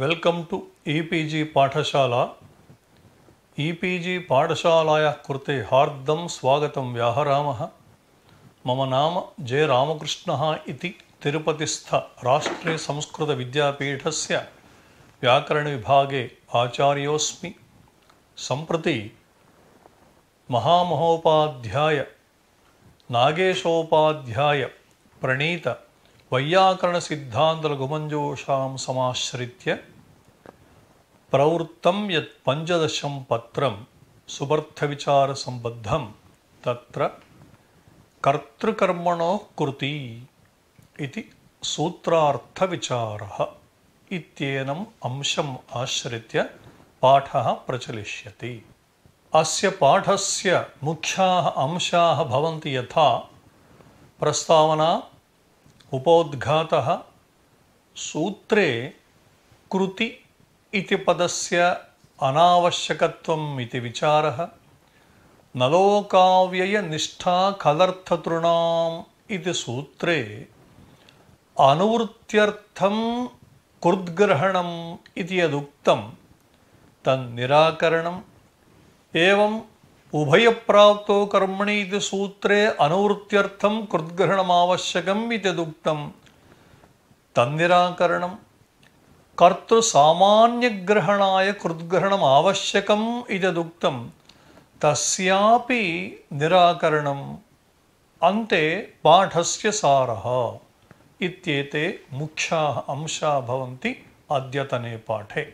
welcome to E P G पाठशाला E P G पाठशालायाः कृते हार्दं स्वागतं व्याहरामः मम नाम जय रामकृष्णः इति तिरुपतिस्थ राष्ट्रीयसंस्कृतविद्यापीठस्य व्याकरणविभागे आचार्योऽस्मि सम्प्रति महामहोपाध्याय नागेशोपाध्याय प्रणीत वैयाकरणसिद्धान्तलघुमञ्जोषां समाश्रित्य प्रवृत्तं यत् पञ्चदशं पत्रं सुबर्थविचारसम्बद्धं तत्र कर्तृकर्मणोः कृति इति सूत्रार्थविचारः इत्येनम् अंशम् आश्रित्य पाठः प्रचलिष्यति अस्य पाठस्य मुख्याः अंशाः भवन्ति यथा प्रस्तावना उपोद्घातः सूत्रे कृति इति पदस्य अनावश्यकत्वम् इति विचारः नलोकाव्ययनिष्ठा खलर्थतृणाम् इति सूत्रे अनुवृत्त्यर्थं कुर्द्ग्रहणम् इति यदुक्तं तन्निराकरणम् एवम् உபயப்பிராப்தோ கர்மணி இது சூத்திரே அனௌத்தியர்த்தம் கிருத்கிரகணமாவசியகம் இதுக்தம் தன்னிராகரணம் கர்த்திரு சாமானிய கிரகணாய கிருத்கிரகணம் ஆவசியகம் இதுக்தம் தஸ்யாபி நிராகரணம் அந்தே பாடஸ்ய சாரः इत्येते मुख्याः अंशाः भवन्ति अद्यतने पाठे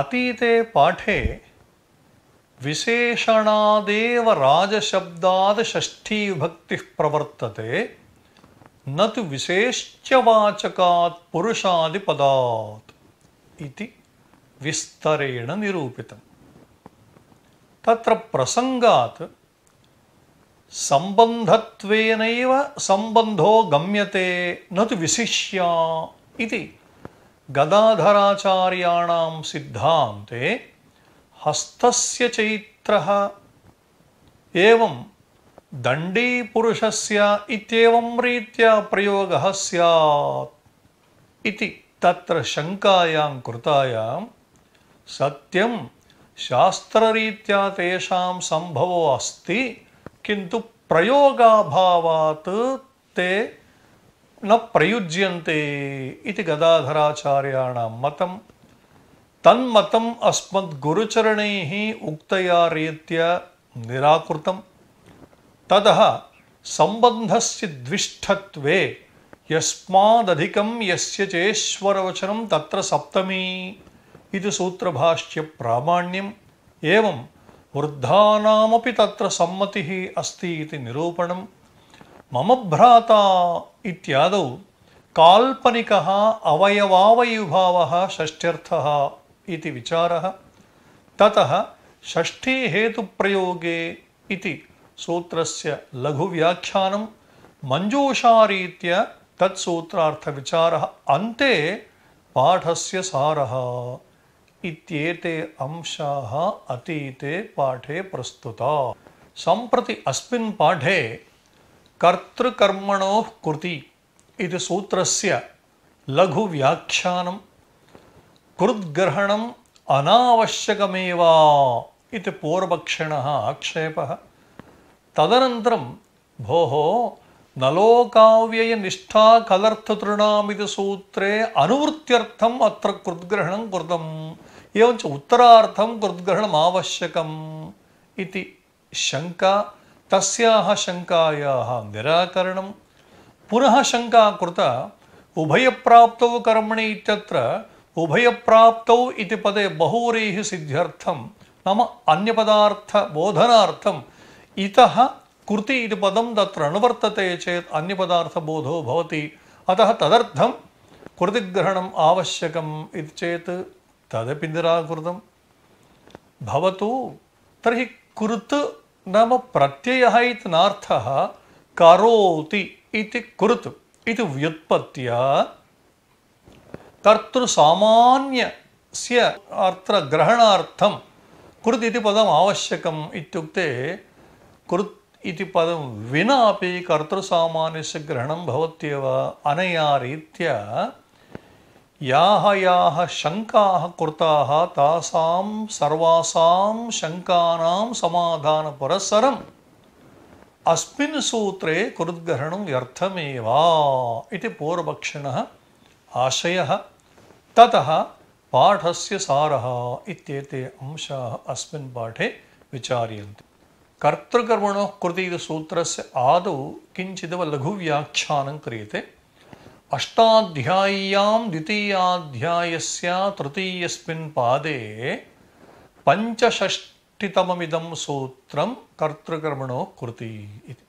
अतीते पाठे ವಿಶೇಷಣಾದೇವ ರಾಜಶಬ್ದಾದ ಷಷ್ಠೀ ವಿಭಕ್ತಿ ಪ್ರವರ್ತತೆ ನತು ವಿಶೇಷ್ಯವಾಚಕಾತ್ ಪುರುಷಾದಿ ಪದಾತ್ ಇತಿ ವಿಸ್ತರೇಣ ನಿರೂಪಿತಂ ತತ್ರ ಪ್ರಸಂಗಾತ್ ಸಂಬಂಧತ್ವೇನೈವ ಸಂಬಂಧೋ ಗಮ್ಯತೆ ನತು ವಿಶಿಷ್ಯ ಇತಿ ಗದಾಧರಾಚಾರ್ಯಾಣಾಂ ಹಸ್ತಸ್ಯ ಚೈತ್ರ ಏವಂ ದಂಡೀ ಪುರುಷಸ್ಯ ರೀತ್ಯ ಪ್ರಯೋಗ ಸ್ಯಾತ್ ಇತಿ ತತ್ರ ಶಂಕಾಯಾಂ ಕೃತಾಯಾಂ ಸತ್ಯಂ ಶಾಸ್ತ್ರರೀತ್ಯ ತೇಷಾಂ ಸಂಭವೋ ಅಸ್ತಿ ಕಿಂತು ಪ್ರಯೋಗಾಭಾವಾತ್ ತೇ ನ ಪ್ರಯುಜ್ಯಂತೆ ಇತಿ ಗದಾಧರಾಚಾರ್ಯಾಣ ಮತಂ ತನ್ಮತಂ ಅಸ್ಮದ್ ಗುರುಚರಣೈ ಉಕ್ತೆಯ ರೀತ್ಯ ನಿರಾಕೃತ ತದ ಸಂಬಂಧಸ್ಯ ದ್ವಿಷ್ಠತ್ವೇ ಯಸ್ಮಾದಧಿಕಂ ಯಸ್ಯ ಚೇಶ್ವರವಚನಂ ತತ್ರ ಸಪ್ತಮೀ ಇದು ಸೂತ್ರಭಾಷ್ಯ ಪ್ರಾಮಾಣ್ಯಂ ಏವಂ ವೃದ್ಧಾನಾಮಪಿ ತತ್ರ ಸಮ್ಮತಿ ಅಸ್ತಿ ಇತಿ ನಿರೂಪಣಂ ಮಮ ಭ್ರಾತ ಇತ್ಯಾದೌ ಕಾಲ್ಪನಿಕಃ ಅವಯವಾವಯುಭಾವಃ इति विचारः ततः षष्ठी हेतुप्रयोगे इति सूत्रस्य लघुव्याख्यानं मञ्जूषारीत्या तत्सूत्रार्थविचारः अन्ते पाठस्य सारः इत्येते अंशाः अतीते पाठे प्रस्तुता सम्प्रति अस्मिन् पाठे कर्तृकर्मणोः कृति इति सूत्रस्य लघुव्याख्यानं ಕುರುದ್ಗ್ರಹಣಂ ಅನಾವಶ್ಯಕಮೇವ ಇದು ಪೂರ್ವಕ್ಷಿಣ ಆಕ್ಷೇಪ ತದನಂತರಂ ಭೋ ನಲೋಕಾವ್ಯಯ ನಿಷ್ಠಾ ಕಲರ್ಥತೃಣಾಮಿದ ಸೂತ್ರೇ ಅನುವೃತ್ತ್ಯರ್ಥಂ ಅತ್ರ ಕೃದ್ಗ್ರಹಣಂ ಕೃತಂ ಏವಂಚ ಉತ್ತರಾರ್ಥಂ ಕೃದ್ಗ್ರಹಣಂ ಅವಶ್ಯಕಂ ಇತಿ ಶಂಕಾ ತಸ್ಯಾಹ ಶಂಕಾಯಾಹ ನಿರಾಕರಣಂ ಪುನಃ ಶಂಕಾ ಕೃತ ಉಭಯಪ್ರಾಪ್ತವು ಕರ್ಮಣಿ ಇತ್ಯತ್ರ ಉಭಯ ಪ್ರಾಪ್ತ ಪದೇ ಬಹುರೈ ಸಿಂ ನಮ್ಮ ಅನ್ಯ ಪಾರ್ಥಬೋಧನಾಥಂ ಇದ್ ತೊತ್ರಪದರ್ಥಬೋಧೋತಿ ಅತ ತದರ್ಥ್ರಹಣ ಆವಶ್ಯಕೇತ ನಿರಾಕೃತ ತರ್ಹಿ ಕೃತ್ ನಮ್ಮ ಪ್ರತ್ಯಯ ಕೋತಿ ಕೃತ್ ಇದು ವ್ಯುತ್ಪತ್ತಿಯ ಕರ್ತೃ ಸಾಮಾನ್ಯ ಅರ್ಥ ಗ್ರಹಣಾರ್ಥಂ ಕೃತ್ ಇತಿ ಪದಂ ಅವಶ್ಯಕಂ ಇತ್ಯುಕ್ತೆ ಕೃತ್ ಇತಿ ಪದಂ ವಿನಾ ಅಪಿ ಕರ್ತೃ ಸಾಮಾನ್ಯಸ್ಯ ಗ್ರಹಣಂ ಭವತ್ಯವ ಅನಯಾ ರೀತ್ಯ ಯಾಹ ಯಾಹ ಶಂಕಾಹ ಕೃತಾಹ ತಾಸಾಂ ಸರ್ವಾಸಾಂ ಶಂಕಾನಾಂ ಸಮಾಧಾನ ಪರಸರಂ ಅಸ್ಮಿನ್ ಸೂತ್ರೇ ಕೃದ್ಗ್ರಹಣಂ ವ್ಯರ್ಥಮೇವಾ ಇತಿ ಪೂರ್ವಪಕ್ಷಿಣಃ ಆಶಯः ततः पाठस्य सारः इत्येते अंशाः अस्मिन् पाठे विचार्यन्ते कर्तृकर्मणोः सूत्र से आद आदौ किञ्चिदेव लघुव्याख्यानं क्रियते अष्टाध्याय्यां द्वितीयाध्यायस्य तृतीयस्मिन् पादे पञ्चषष्टितममिदं सूत्रं कर्तृकर्मणोः कृति इति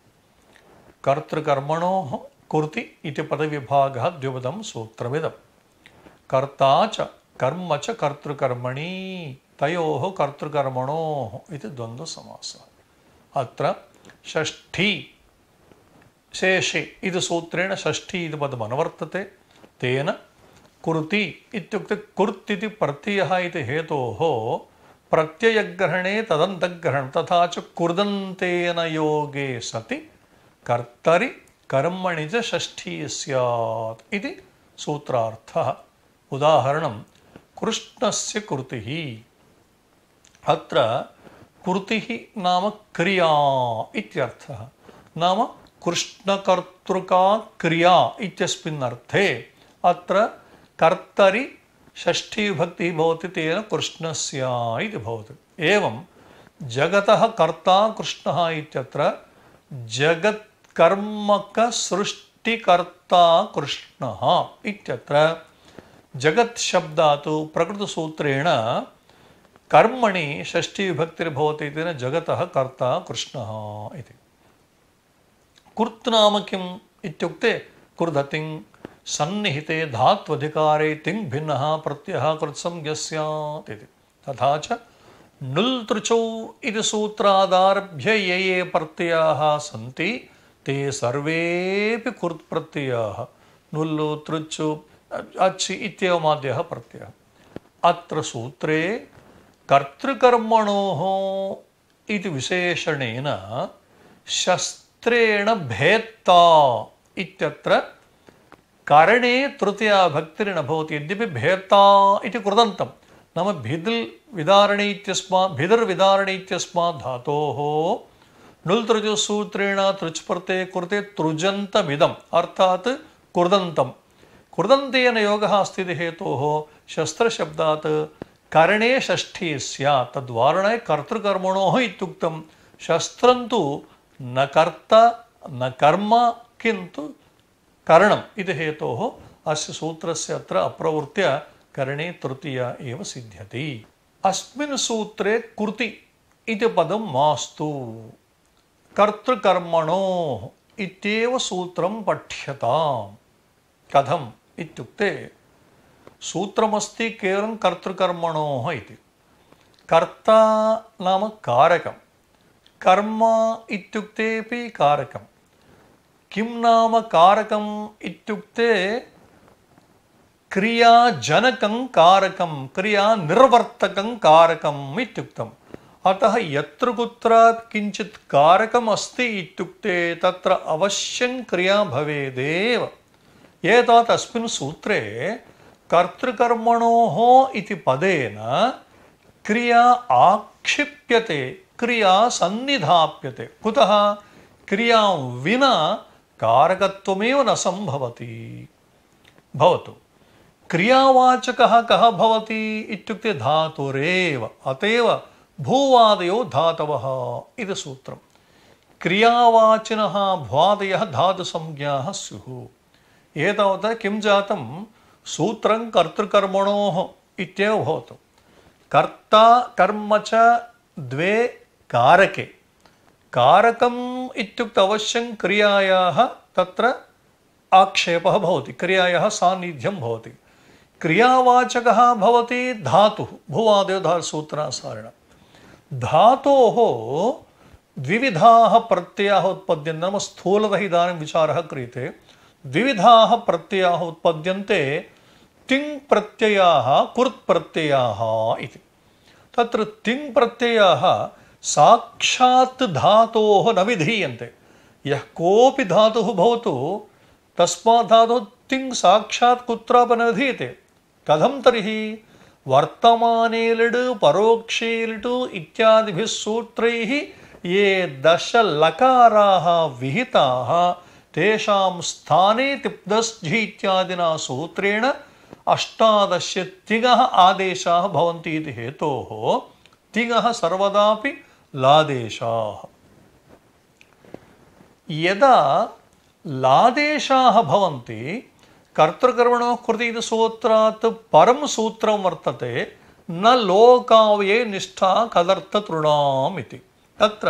कर्तृकर्मणोः कृति इति पदविभागः द्विपदं सूत्रमिदम् ಕರ್ತಾಚ ಕರ್ಮ ಚ ಕರ್ತೃಕರ್ಮಣಿ ತಯೋ ಕರ್ತೃಕರ್ಮಣೋ ಇದು ದ್ವಂದ್ವ ಸಮಾಸ ಅತ್ರ ಷಷ್ಠಿ ಶೇಷೆ ಇದು ಸೂತ್ರೇಣ ಷಷ್ಠಿ ಇದು ಪದ ಮನವರ್ತತೆ ತೇನ ಕುರುತಿ ಇತ್ಯುಕ್ತೆ ಕುರ್ತಿತಿ ಪ್ರತ್ಯಯ ಇದು ಹೇತೋ ಪ್ರತ್ಯಯಗ್ರಹಣೆ ತದಂತಗ್ರಹಣ ತಥಾಚ ಕುರ್ದಂತೇನ ಯೋಗೇ ಸತಿ ಕರ್ತರಿ ಕರ್ಮಣಿ ಚ ಷಷ್ಠೀ ಸ್ಯಾತ್ ಇದು ಸೂತ್ರಾರ್ಥ उदाहरण कृष्ण से कृति अति नाम क्रिया नाम कृष्णकर्तृका क्रिया इत्यस्मिन् अर्थे अत्र कर्तरि षष्ठीविभक्तिः भवति तेन कृष्ण इति जगत कर्ता कृष्ण जगत्कर्मकसृष्टिकर्ता कृष्ण इत्यत्र जगत तो प्रकृत सूत्रेण कर्मणि षष्ठी विभक्तिर्भवती तेन जगत कर्ता कृष्ण इति कुर्त् नाम किम् इत्युक्ते कुर्धतिं सन्निहिते धात्वधिकारे तिंग भिन्न प्रत्यय कृत्संज्ञः स्यात् तथा च नुल् इति सूत्रादारभ्य ये ये प्रत्यय सी ते सर्वे कृत् प्रत्यय नुल्लु तृचु अच्छी प्रत्यय अत्र सूत्रे कर्तृकर्मणो इति शस्त्रेण भेत्ता इत्यत्र तृतीया भक्तिर्न भवति यद्यपि भेत्ता इति नाम भिदिल् विदारणे इत्यस्मात् धा इत्यस्मात् धातोः कृते तृजन्तमिदम् अर्थात् कृदन्तम् ಕುರ್ದಂತೆಯನ ಯೋಗ ಅಸ್ತಿದೆ ಹೇತೋ ಶಸ್ತ್ರಶಬ್ದಾತ್ ಕರ್ಣೇ ಷಷ್ಠಿ ಸ್ಯಾ ತದ್ವಾರಣೆ ಕರ್ತೃಕರ್ಮಣೋ ಇತ್ಯುಕ್ತ ಶಸ್ತ್ರಂತೂ ನ ಕರ್ತ ನ ಕರ್ಮ ಕಿಂತು ಕರಣಂ ಇದು ಹೇತೋಃ ಅಸ್ಯ ಸೂತ್ರಸ್ಯ ಅತ್ರ ಅಪ್ರವೃತ್ಯ ಕರ್ಣೇ ತೃತೀಯ ಇವ ಸಿದ್ಧತಿ ಅಸ್ಮಿನ್ ಸೂತ್ರೆ ಕೃತಿ ಇದು ಪದಂ ಮಾಸ್ತು ಕರ್ತೃಕರ್ಮಣೋ ಇತ್ಯೇವ ಸೂತ್ರಂ ಪಠ್ಯತಾಂ ಕಥಂ इत्युक्ते सूत्रमस्ति केवलं कर्तृकर्मणोः इति कर्ता नाम कारकं कर्म इत्युक्तेपि कारकं किं नाम कारकम् इत्युक्ते क्रियाजनकं कारकं क्रियानिर्वर्तकं कारकम् इत्युक्तम् अतः यत्र कुत्रापि किञ्चित् कारकमस्ति इत्युक्ते तत्र अवश्यं क्रिया भवेदेव एतत् अस्मिन् सूत्रे कर्तृकर्मणोः इति पदेन क्रिया आक्षिप्यते क्रिया सन्निधाप्यते कुतः क्रियां विना कारकत्वमेव न सम्भवति भवतु क्रियावाचकः कः भवति इत्युक्ते धातुरेव अत एव भूवादयो धातवः इति सूत्रम् क्रियावाचिनः भ्वादयः धातुसंज्ञाः स्युः ये एतावता किं जातं सूत्रं कर्तृकर्मणोः इत्येव भवतु कर्ता कर्म च द्वे कारके कारकम् इत्युक्ते अवश्यं क्रियायाः तत्र आक्षेपः भवति क्रियायाः सान्निध्यं भवति क्रियावाचकः भवति धातुः भुवादेव धा सूत्रासारेण धातोः उत्पद्य प्रत्ययाः उत्पद्यन्ते नाम स्थूलतः इदानीं विचारः क्रियते द्विविधाः प्रत्ययाः उत्पद्य तिंग प्रत्यया कुर्त प्रत्यया इति तत्र तिङ् प्रत्ययाः साक्षात् न विधीयन्ते योपि धा धातुः भवतु तस्मात् धातुः तिङ् साक्षात् कुत्रापि न विधीये कथम तरी वर्तमान लिड् परोक्षे लिटु इत्यादि सूत्र ये दशलकाराः विहिताः ತೇಷಾಂ ಸ್ಥಾನೇ ತಿಪ್ತಸ್ಜಿ ಇತ್ಯಾದಿನ ಸೂತ್ರೇಣ ಅಷ್ಟಾದಶ ತಿಗ ಆದೇಶ ಭವಂತಿ ಇದು ಹೇತೋ ತಿಗ ಸರ್ವದಾಪಿ ಲಾದೇಶ ಯದಾ ಲಾದೇಶಾಹ ಭವಂತಿ ಕರ್ತೃಕರ್ಮಣೋ ಕೃತಿ ಇದು ಸೂತ್ರಾತ್ ಪರಂ ಸೂತ್ರ ವರ್ತತೆ ನ ಲೋಕಾವ್ಯೇ ನಿಷ್ಠಾ ಕದರ್ಥ ತೃಣಾಂ ಇತಿ ತತ್ರ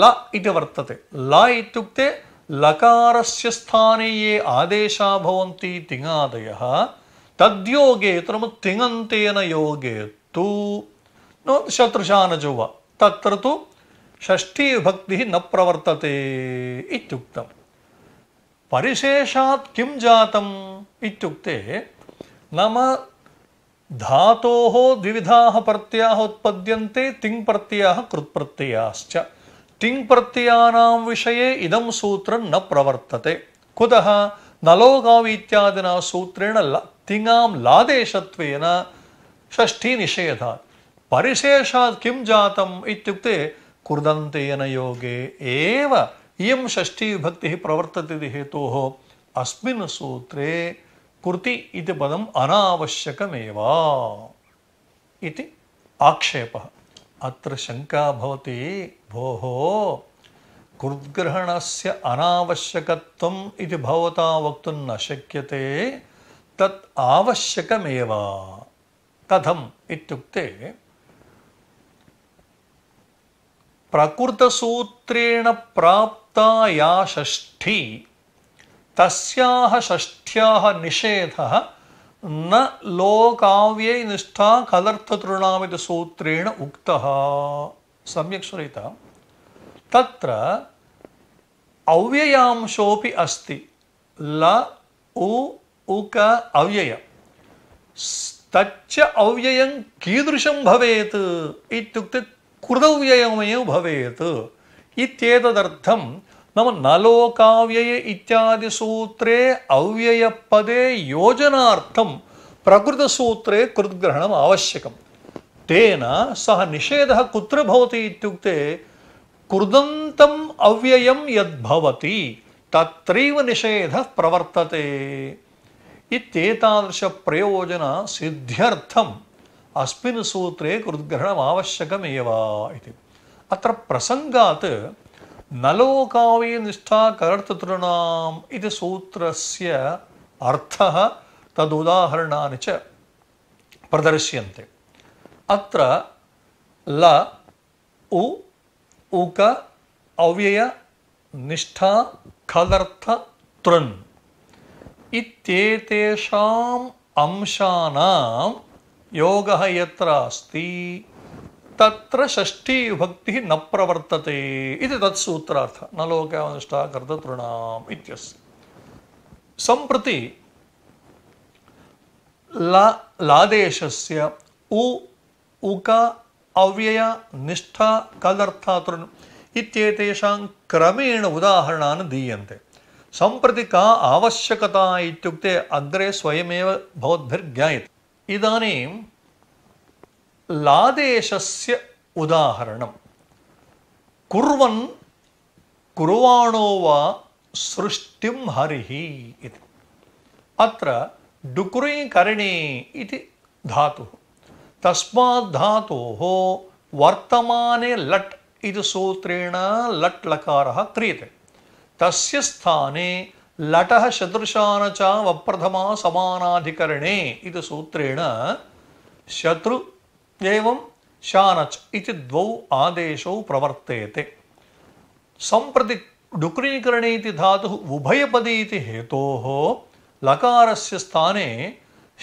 ಲ ಇತಿ ವರ್ತತೆ ಲ ಇತ್ಯುಕ್ತೆ லகாரஸ்ய ஸ்தானே ஏ ஆதேஷா பவந்தி திங்காதய தத்யோகே திரும்ப திங்கந்தேன யோகே தூ நோ சத்ருஷானஜுவ தத்திர தூ ஷஷ்டி விபக்தி ந பிரவர்த்ததே இத்தியுக்தம் பரிசேஷாத் கிம் ஜாத்தம் இத்தியுக்தே நம்ம धातोः द्विविधाः प्रत्ययाः उत्पद्यन्ते तिङ्प्रत्ययाः कृत्प्रत्ययाश्च ಟಿಂಗ್ಪ್ರತ್ಯಯಾನಾಂ ವಿಷಯ ಇದಂ ಸೂತ್ರ ನ ಪ್ರವರ್ತತೆ ಕುತಃ ನಲೋಗಾವಿ ಇತ್ಯಾದಿನ ಸೂತ್ರೇಣ ಲ ತಿಂಗಾಂ ಲಾದೇಶತ್ವೇನ ಷಷ್ಠಿ ನಿಷೇಧ ಪರಿಶೇಷಾತ್ ಕಿಂ ಜಾತಂ ಇತ್ಯುಕ್ತೆ ಕುರ್ದಂತೆಯನ ಯೋಗೆ ಏವ ಇಯಂ ಷಷ್ಠಿ ವಿಭಕ್ತಿ ಪ್ರವರ್ತತಿ ಹೇತು ಅಸ್ಮಿನ್ ಸೂತ್ರೇ ಕುರ್ತಿ ಇದು ಪದಂ ಅನಾವಶ್ಯಕಮೇವ ಇತಿ अत्र शङ्का भवति भोः कृद्ग्रहणस्य अनावश्यकत्वम् इति भवता वक्तुं न शक्यते तत् आवश्यकमेव कथम् इत्युक्ते प्रकृतसूत्रेण प्राप्ता या षष्ठी तस्याः षष्ठ्याः निषेधः ನ ಲೋಕಾವ್ಯೈ ನಿಷ್ಠಾ ಕಲರ್ಥತೃಣಾಮಿತ ಸೂತ್ರೇಣ ಉಕ್ತ ಸಮ್ಯಕ್ ಶ್ರಯಿತ ತತ್ರ ಅವ್ಯಯಾಂಶೋಪಿ ಅಸ್ತಿ ಲ ಉ ಉಕ ಅವ್ಯಯ ತಚ್ಚ ಅವ್ಯಯಂ ಕೀದೃಶಂ ಭವೇತ್ ಇತ್ಯುಕ್ತೆ ಕೃತವ್ಯಯಮಯ ಭವೇತ್ ಇತ್ಯೇತದರ್ಥಂ नाम नलोकाव्यये इत्यादि सूत्रे अव्ययपदे योजनार्थं प्रकृतसूत्रे कृद्ग्रहणम् आवश्यकं तेन सः निषेधः कुत्र भवति इत्युक्ते कृदन्तम् अव्ययं यद्भवति तत्रैव निषेधः प्रवर्तते इत्येतादृशप्रयोजनसिद्ध्यर्थम् अस्मिन् सूत्रे कृद्ग्रहणम् आवश्यकमेव इति अत्र प्रसङ्गात् ನಲೋಕಾವೇ ನಿಷ್ಠಾ ಕರ್ತೃತೃಣಾಂ ಇದು ಸೂತ್ರಸ್ಯ ಅರ್ಥ ತದುದಾಹರಣಾನಿ ಚ ಪ್ರದರ್ಶ್ಯಂತೆ ಅತ್ರ ಲ ಉ ಉಕ ಅವ್ಯಯ ನಿಷ್ಠಾ ಖಲರ್ಥ ತೃನ್ ಇತ್ಯೇತೇಷಾಂ ಅಂಶಾನಾಂ ಯೋಗಃ ಯತ್ರ ಅಸ್ತಿ ತತ್ರ ಷಷ್ಠಿ ಭಕ್ತಿ ನ ಪ್ರವರ್ತತೆ ಇದು ತತ್ ಸೂತ್ರಾರ್ಥ ನ ಲೋಕವನಿಷ್ಠ ಕರ್ತೃಣಾಂ ಇತ್ಯಸ್ ಸಂಪ್ರತಿ ಲಾ ಲಾದೇಶಸ್ಯ ಉ ಉಕ ಅವ್ಯಯ ನಿಷ್ಠಾ ಕದರ್ಥಾತೃನ್ ಇತ್ಯೇತೇಷಾಂ ಕ್ರಮೇಣ ಉದಾಹರಣಾನ ದೀಯಂತೆ ಸಂಪ್ರತಿ ಕಾ ಅವಶ್ಯಕತಾ ಇತ್ಯುಕ್ತೆ ಅಗ್ರೆ ಸ್ವಯಮೇವ ಭವದ್ಭಿರ್ ಜ್ಞಾಯತೆ ಇದಾನೀಂ ಲಾದೇಶಸ್ಯ ಉದಾಹರಣಂ ಕುರ್ವನ್ ಕುರುವಾಣೋವ ಸೃಷ್ಟಿಂ ಹರಿಹಿ ಇತಿ ಅತ್ರ ಡುಕುರೀಕರಣೇ ಇತಿ ಧಾತು ತಸ್ಮಾತ್ ಧಾತು ವರ್ತಮಾನೆ ಲಟ್ ಇದು ಸೂತ್ರೇಣ ಲಟ್ ಲಕಾರ ಕ್ರಿಯತೆ ತಸ್ಯ ಸ್ಥಾನೆ ಲಟ ಶತ್ರುಶಾನ ಚ ವಪ್ರಥಮ ಇದು ಸೂತ್ರೇಣ ಶತ್ರು एवं शानच् इति द्वौ आदेशौ प्रवर्तेते सम्प्रति डुक्रीकरणे इति धातुः उभयपदी इति हेतोः लकारस्य स्थाने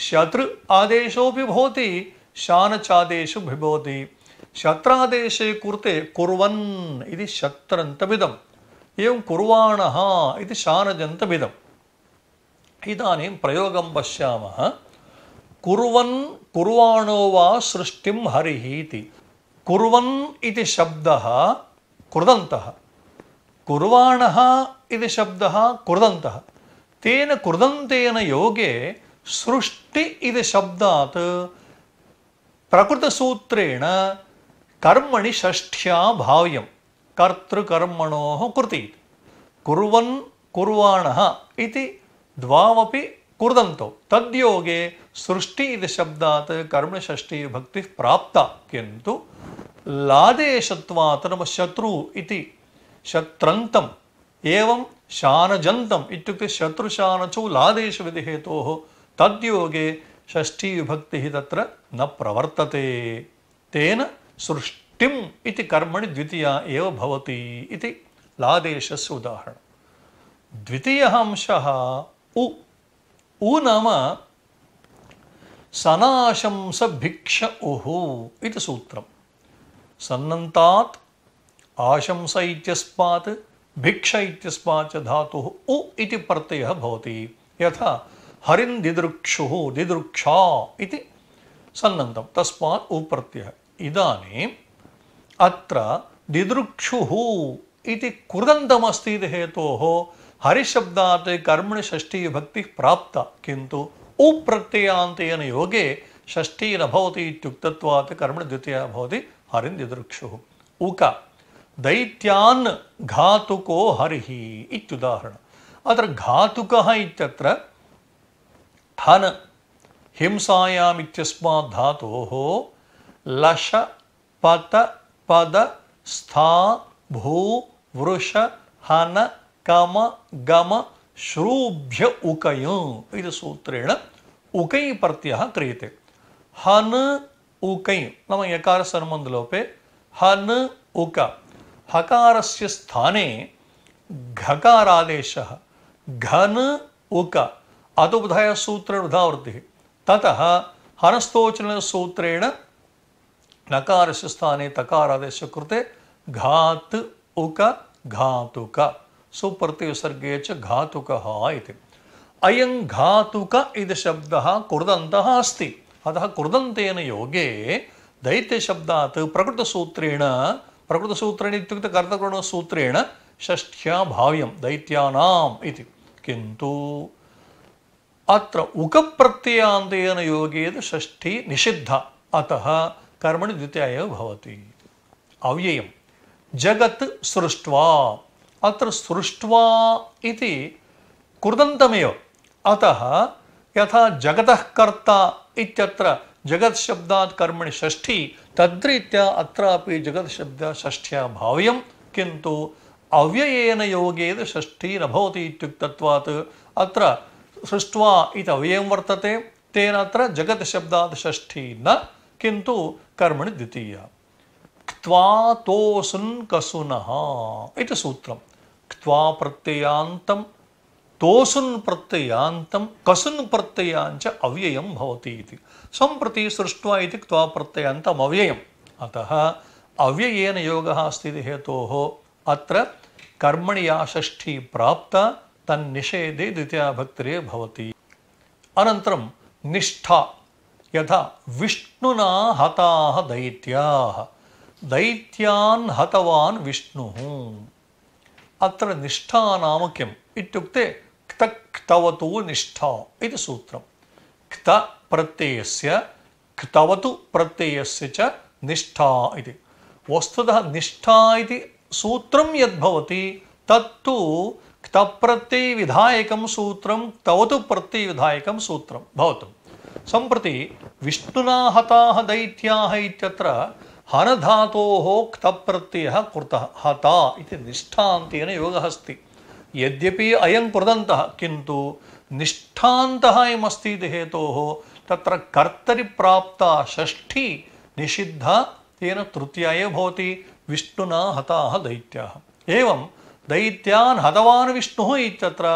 शतृ आदेशोऽपि भवति शानचादेशोऽपि भवति शत्रादेशे कृते कुर्वन् इति शत्रन्तमिदम् एवं कुर्वाणः इति शानजन्तमिदम् इदानीं प्रयोगं पश्यामः कुर्वन् ಕುರ್ವಾಣೋ ವಾ ಸೃಷ್ಟಿಂ ಹರಿಹೀತಿ ಕುರ್ವನ್ ಇತಿ ಶಬ್ದ ಕುರ್ದಂತಹ ಕುರ್ವಾಣ ಇತಿ ಶಬ್ದ ಕುರ್ದಂತಹ ತೇನ ಕುರ್ದಂತೇನ ಯೋಗೆ ಸೃಷ್ಟಿ ಇತಿ ಶಬ್ದಾತ್ ಪ್ರಕೃತಸೂತ್ರೇಣ ಕರ್ಮಣಿ ಷಷ್ಠ್ಯಾ ಭಾವ್ಯಂ ಕರ್ತೃಕರ್ಮಣೋ ಕೃತಿ ಕುರ್ವನ್ ಕುರ್ವಾಣ ಇತಿ ದ್ವಾವಪಿ ಕುರಿದಂತವು ತದ್ಯೋಗೆ ಸೃಷ್ಟಿ ಇದು ಶಬ್ದಾತ್ ಕರ್ಮಷಷ್ಠಿ ಭಕ್ತಿ ಪ್ರಾಪ್ತ ಕೆಂತು ಲಾದೇಶತ್ವಾತ್ ನಮ್ಮ ಶತ್ರು ಇತಿ ಶತ್ರಂತಂ ಏವಂ ಶಾನಜಂತಂ ಇತ್ಯುಕ್ತಿ ಇತ್ಯುಕ್ತೆ ಲಾದೇಶ ವಿಧಿ ಹೇತೋ ತದ್ಯೋಗೆ ಷಷ್ಠಿ ವಿಭಕ್ತಿ ತತ್ರ ನ ಪ್ರವರ್ತತೆ ತೇನ ಸೃಷ್ಟಿಂ ಇತಿ ಕರ್ಮಣಿ ದ್ವಿತೀಯ ಏವ ಭವತಿ ಇತಿ ಲಾದೇಶಸ್ಯ ಉದಾಹರಣ ದ್ವಿತೀಯ ಅಂಶ ಉ ऊनाम सनाशंस भिक्ष ओहोटि सूत्र सन्नता आशंस इतस्मा भिक्ष इतस्मा धा उ प्रत्यय होती यथा हरिन् दिदृक्षु दिदृक्षा सन्नत तस्मा उ प्रत्यय इदानी अदृक्षु कृदंतमस्ती हेतु तो हरिशब्दात् कर्मण षष्ठी भक्ति प्राप्त किंतु उप्रत्ययान्तेन योगे षष्ठी न कर्मण द्वितीय कर्मणि द्वितीया दिदृक्षु हरिन्दिदृक्षुः दैत्यान् घातुको हरिः इत्युदाहरणम् अत्र घातुकः इत्यत्र हन हिंसायाम् इत्यस्मात् धातोः लश पत पद स्था भू वृष हन कम गम श्रूभ्य उकय सूत्रेण उकई प्रत्यय क्रिय है हन उकई नम यकार संबंध लोपे हन उक हकार से स्थाने घकारादेश घन उक अतुधय सूत्र उधावृत्ति तत हनस्तोचन सूत्रेण नकार से स्थाने तकारादेश घात उक घातुका ಸುಪ್ರತ್ಯುಸರ್ಗೇ ಚ ಘಾತುಕ ಆಯಿತು ಅಯಂ ಘಾತುಕ ಇದು ಶಬ್ದ ಕುರುದಂತಹ ಅಸ್ತಿ ಅತಃ ಕುರ್ದಂತೇನ ಯೋಗೆ ಪ್ರಕೃತ ಸೂತ್ರೇಣ ಪ್ರಕೃತಸೂತ್ರೇಣ ಇತ್ಯುಕ್ತೆ ಕರ್ತಕರಣಸೂತ್ರೇಣ ಷಷ್ಠ್ಯಾ ಭಾವ್ಯಂ ದೈತ್ಯಾನಾಂ ಇತಿ ಕಿಂತು ಅತ್ರ ಉಕ ಉಕಪ್ರತ್ಯಯಾಂತೇನ ಯೋಗೇದ ಷಷ್ಠಿ ನಿಷಿದ್ಧ ಅತಃ ಕರ್ಮಣಿ ದ್ವಿತೀಯ ಭವತಿ ಅವ್ಯಯಂ ಜಗತ್ ಸೃಷ್ಟ್ವಾ अत्र सृष्ट्वा इति कृदन्तमेव अतः यथा जगतः कर्ता इत्यत्र जगत्शब्दात् कर्मणि षष्ठी तद्रीत्या अत्रापि जगत्शब्दः षष्ठ्या भाव्यं किन्तु अव्ययेन योगेन षष्ठी न भवति इत्युक्तत्वात् अत्र सृष्ट्वा इति अव्ययं वर्तते तेन अत्र जगत्शब्दात् षष्ठी न किन्तु कर्मणि द्वितीया क्त्वा तोसुन् कसुनः इति सूत्रम् त्वा प्रत्ययांतम तोसुन प्रत्ययांतम कसुन प्रत्ययांच अव्ययम भवति इति संप्रति सृष्ट्वा इति क्त्वा प्रत्ययांतम अव्ययम अतः अव्ययेन योगः अस्ति इति हेतोः अत्र कर्मणि या षष्ठी प्राप्ता तन्निषेधे द्वितीयाभक्तिरे भवति अनन्तरं निष्ठा यथा विष्णुना हताः दैत्याः दैत्यान् हतवान् विष्णुः ಅತ್ರ ನಿಷ್ಠಾ ನಾಮ ಕೆಂ ಇತ್ಯುಕ್ತೆ ಕ್ತ ಕ್ತವತು ನಿಷ್ಠಾ ಇದು ಸೂತ್ರ ಕ್ತ ಪ್ರತ್ಯಯಸ್ಯ ಕ್ತವತು ಪ್ರತ್ಯಯಸ್ಯ ಚ ನಿಷ್ಠಾ ಇದೆ ವಸ್ತುತಃ ನಿಷ್ಠಾ ಇದೆ ಸೂತ್ರಂ ಯದ್ಭವತಿ ತತ್ತು ಪ್ರತ್ಯಯ ವಿಧಾಯಕ ಸೂತ್ರಂ ಕ್ತವತು ಪ್ರತ್ಯಯ ವಿಧಾಯಕ ಸೂತ್ರಂ ಭವತು ಸಂಪ್ರತಿ ವಿಷ್ಣುನಾ ಹತಾ ದೈತ್ಯಾಹ ಇತ್ಯತ್ರ ಹನಧಾತೋ ಕ್ತಪ್ರತ್ಯಯ ಕುರ್ತಃ ಹತ ಇತಿ ನಿಷ್ಠಾಂತೇನ ಯೋಗ ಅಸ್ತಿ ಯದ್ಯಪಿ ಅಯಂ ಕೃದಂತಹ ಕಿಂತು ನಿಷ್ಠಾಂತಹ ಅಸ್ತಿ ಇದು ಹೇತೋ ತತ್ರ ಕರ್ತರಿ ಪ್ರಾಪ್ತ ಷಷ್ಠಿ ನಿಷಿದ್ಧ ತೇನ ತೃತೀಯ ಭವತಿ ವಿಷ್ಣುನಾ ಹತಾಹ ದೈತ್ಯ ಏವಂ ದೈತ್ಯಾನ್ ಹತವಾನ್ ವಿಷ್ಣು ಇತ್ಯತ್ರ